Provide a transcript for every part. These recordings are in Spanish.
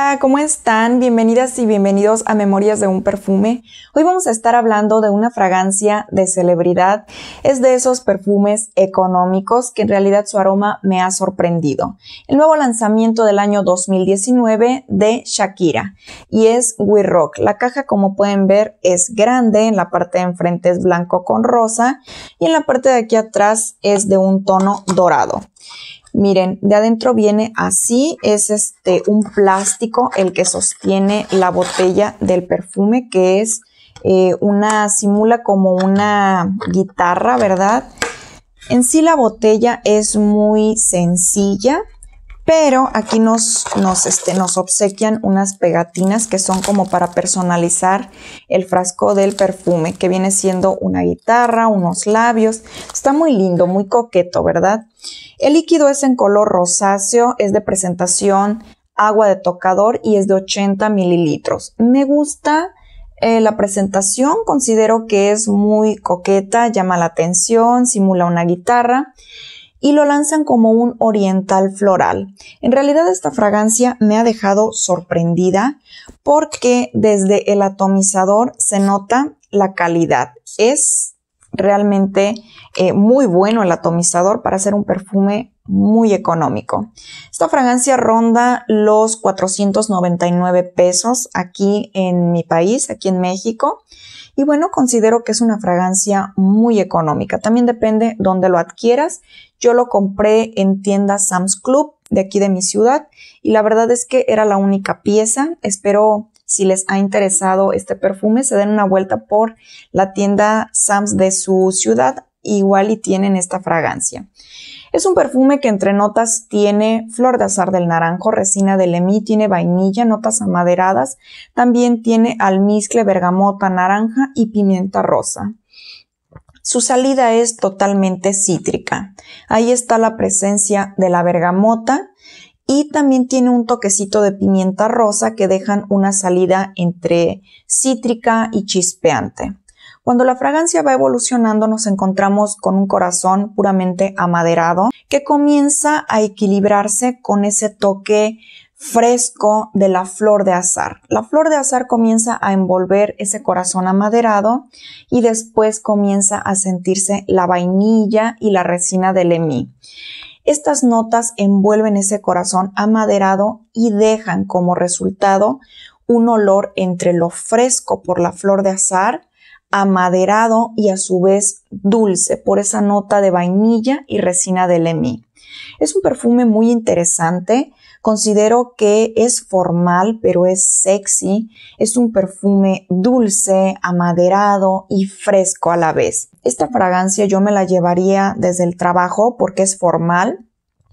hola, ¿cómo están? Bienvenidas y bienvenidos a Memorias de un perfume. Hoy vamos a estar hablando de una fragancia de celebridad. Es de esos perfumes económicos que en realidad su aroma me ha sorprendido. El nuevo lanzamiento del año 2019 de Shakira y es We Rock. La caja, como pueden ver, es grande. En la parte de enfrente es blanco con rosa y en la parte de aquí atrás es de un tono dorado. Miren, de adentro viene así, es este un plástico el que sostiene la botella del perfume, que es eh, una, simula como una guitarra, ¿verdad? En sí la botella es muy sencilla, pero aquí nos, nos, este, nos obsequian unas pegatinas que son como para personalizar el frasco del perfume, que viene siendo una guitarra, unos labios. Está muy lindo, muy coqueto, ¿verdad? El líquido es en color rosáceo, es de presentación agua de tocador y es de 80 mililitros. Me gusta eh, la presentación, considero que es muy coqueta, llama la atención, simula una guitarra y lo lanzan como un oriental floral. En realidad esta fragancia me ha dejado sorprendida porque desde el atomizador se nota la calidad. Es realmente eh, muy bueno el atomizador para hacer un perfume muy económico. Esta fragancia ronda los 499 pesos aquí en mi país, aquí en México. Y bueno, considero que es una fragancia muy económica. También depende dónde lo adquieras. Yo lo compré en tienda Sam's Club de aquí de mi ciudad y la verdad es que era la única pieza. Espero si les ha interesado este perfume, se den una vuelta por la tienda Sams de su ciudad, igual y tienen esta fragancia. Es un perfume que entre notas tiene flor de azar del naranjo, resina de lemí, tiene vainilla, notas amaderadas, también tiene almizcle, bergamota, naranja y pimienta rosa. Su salida es totalmente cítrica. Ahí está la presencia de la bergamota y también tiene un toquecito de pimienta rosa que dejan una salida entre cítrica y chispeante. Cuando la fragancia va evolucionando nos encontramos con un corazón puramente amaderado que comienza a equilibrarse con ese toque fresco de la flor de azar. La flor de azar comienza a envolver ese corazón amaderado y después comienza a sentirse la vainilla y la resina del emí. Estas notas envuelven ese corazón amaderado y dejan como resultado un olor entre lo fresco por la flor de azar, amaderado y a su vez dulce por esa nota de vainilla y resina de lemí. Es un perfume muy interesante, Considero que es formal, pero es sexy. Es un perfume dulce, amaderado y fresco a la vez. Esta fragancia yo me la llevaría desde el trabajo porque es formal,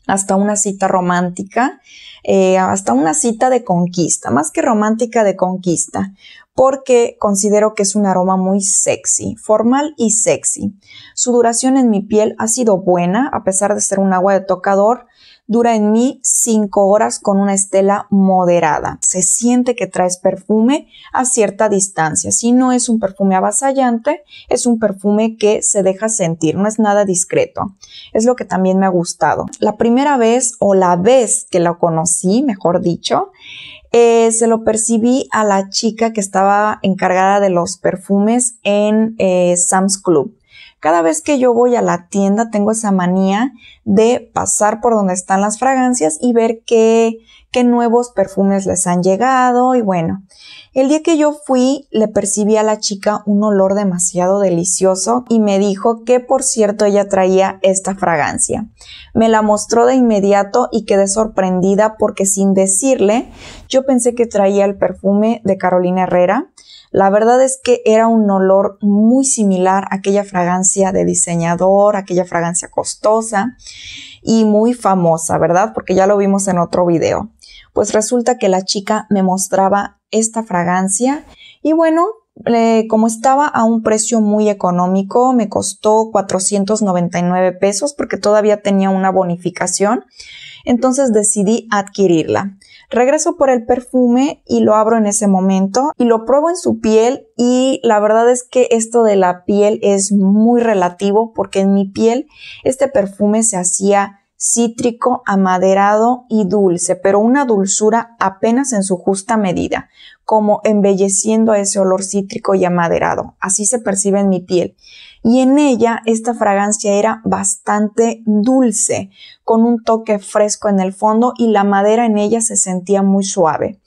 hasta una cita romántica, eh, hasta una cita de conquista, más que romántica de conquista, porque considero que es un aroma muy sexy, formal y sexy. Su duración en mi piel ha sido buena, a pesar de ser un agua de tocador, dura en mí cinco horas con una estela moderada. Se siente que traes perfume a cierta distancia. Si no es un perfume avasallante, es un perfume que se deja sentir, no es nada discreto. Es lo que también me ha gustado. La primera vez o la vez que lo conocí, mejor dicho, eh, se lo percibí a la chica que estaba encargada de los perfumes en eh, Sam's Club. Cada vez que yo voy a la tienda tengo esa manía de pasar por donde están las fragancias y ver qué, qué nuevos perfumes les han llegado y bueno. El día que yo fui le percibí a la chica un olor demasiado delicioso y me dijo que por cierto ella traía esta fragancia. Me la mostró de inmediato y quedé sorprendida porque sin decirle yo pensé que traía el perfume de Carolina Herrera la verdad es que era un olor muy similar a aquella fragancia de diseñador, aquella fragancia costosa y muy famosa, ¿verdad? Porque ya lo vimos en otro video. Pues resulta que la chica me mostraba esta fragancia y bueno, como estaba a un precio muy económico, me costó 499 pesos porque todavía tenía una bonificación, entonces decidí adquirirla. Regreso por el perfume y lo abro en ese momento y lo pruebo en su piel y la verdad es que esto de la piel es muy relativo porque en mi piel este perfume se hacía cítrico, amaderado y dulce, pero una dulzura apenas en su justa medida, como embelleciendo a ese olor cítrico y amaderado. Así se percibe en mi piel. Y en ella esta fragancia era bastante dulce, con un toque fresco en el fondo y la madera en ella se sentía muy suave.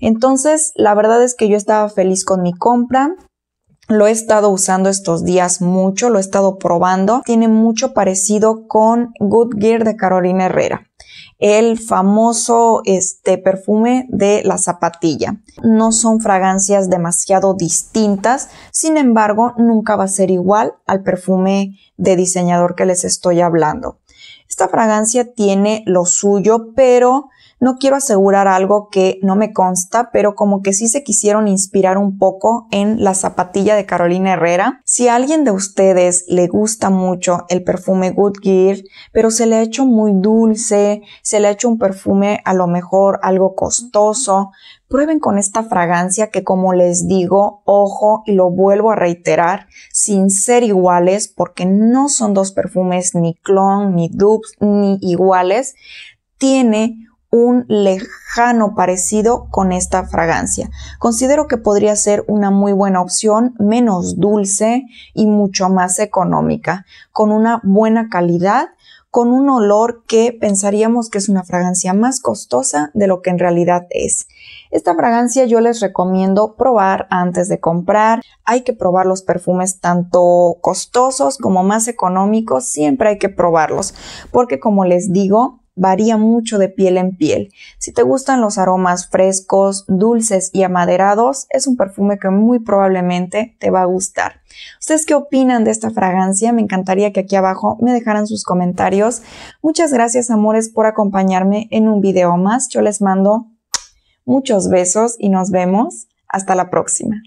Entonces, la verdad es que yo estaba feliz con mi compra. Lo he estado usando estos días mucho, lo he estado probando. Tiene mucho parecido con Good Gear de Carolina Herrera. El famoso este, perfume de la zapatilla. No son fragancias demasiado distintas, sin embargo, nunca va a ser igual al perfume de diseñador que les estoy hablando. Esta fragancia tiene lo suyo, pero no quiero asegurar algo que no me consta, pero como que sí se quisieron inspirar un poco en la zapatilla de Carolina Herrera. Si a alguien de ustedes le gusta mucho el perfume Good Gear, pero se le ha hecho muy dulce, se le ha hecho un perfume a lo mejor algo costoso, prueben con esta fragancia que como les digo, ojo y lo vuelvo a reiterar, sin ser iguales porque no son dos perfumes ni clon, ni dupes, ni iguales, tiene un lejano parecido con esta fragancia. Considero que podría ser una muy buena opción, menos dulce y mucho más económica, con una buena calidad, con un olor que pensaríamos que es una fragancia más costosa de lo que en realidad es. Esta fragancia yo les recomiendo probar antes de comprar. Hay que probar los perfumes tanto costosos como más económicos, siempre hay que probarlos, porque como les digo, varía mucho de piel en piel. Si te gustan los aromas frescos, dulces y amaderados, es un perfume que muy probablemente te va a gustar. ¿Ustedes qué opinan de esta fragancia? Me encantaría que aquí abajo me dejaran sus comentarios. Muchas gracias amores por acompañarme en un video más. Yo les mando muchos besos y nos vemos. Hasta la próxima.